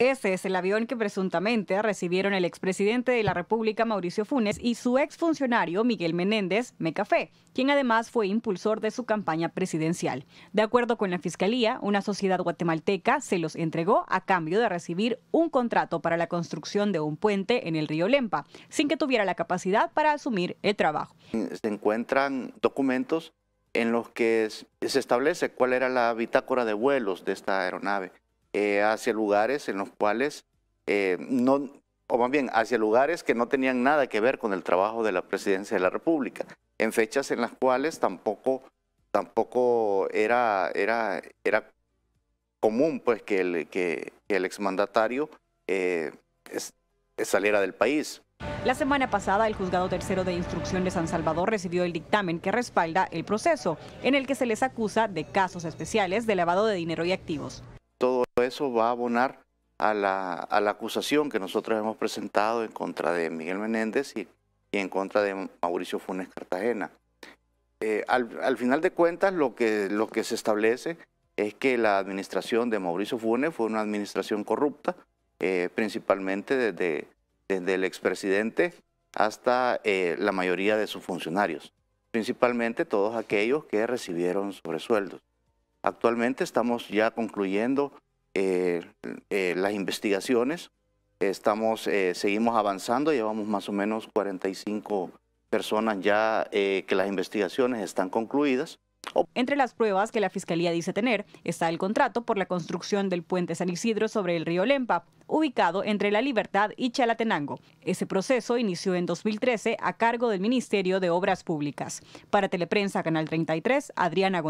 Ese es el avión que presuntamente recibieron el expresidente de la República, Mauricio Funes, y su exfuncionario, Miguel Menéndez Mecafé, quien además fue impulsor de su campaña presidencial. De acuerdo con la Fiscalía, una sociedad guatemalteca se los entregó a cambio de recibir un contrato para la construcción de un puente en el río Lempa, sin que tuviera la capacidad para asumir el trabajo. Se encuentran documentos en los que se establece cuál era la bitácora de vuelos de esta aeronave. Eh, hacia lugares en los cuales eh, no, o más bien hacia lugares que no tenían nada que ver con el trabajo de la presidencia de la República, en fechas en las cuales tampoco, tampoco era, era, era común pues, que, el, que, el exmandatario eh, saliera del país. La semana pasada, el juzgado tercero de instrucción de San Salvador recibió el dictamen que respalda el proceso, en el que se les acusa de casos especiales de lavado de dinero y activos eso va a abonar a la, acusación que nosotros hemos presentado en contra de Miguel Menéndez y, en contra de Mauricio Funes Cartagena. Eh, al, final de cuentas, lo que, lo que se establece es que la administración de Mauricio Funes fue una administración corrupta, eh, principalmente desde, desde el expresidente hasta eh, la mayoría de sus funcionarios, principalmente todos aquellos que recibieron sobresueldos. Actualmente estamos ya concluyendo eh, eh, las investigaciones. Estamos, eh, seguimos avanzando, llevamos más o menos 45 personas ya que las investigaciones están concluidas. Entre las pruebas que la Fiscalía dice tener está el contrato por la construcción del puente San Isidro sobre el río Lempa, ubicado entre La Libertad y Chalatenango. Ese proceso inició en 2013 a cargo del Ministerio de Obras Públicas. Para Teleprensa Canal 33, Adriana González.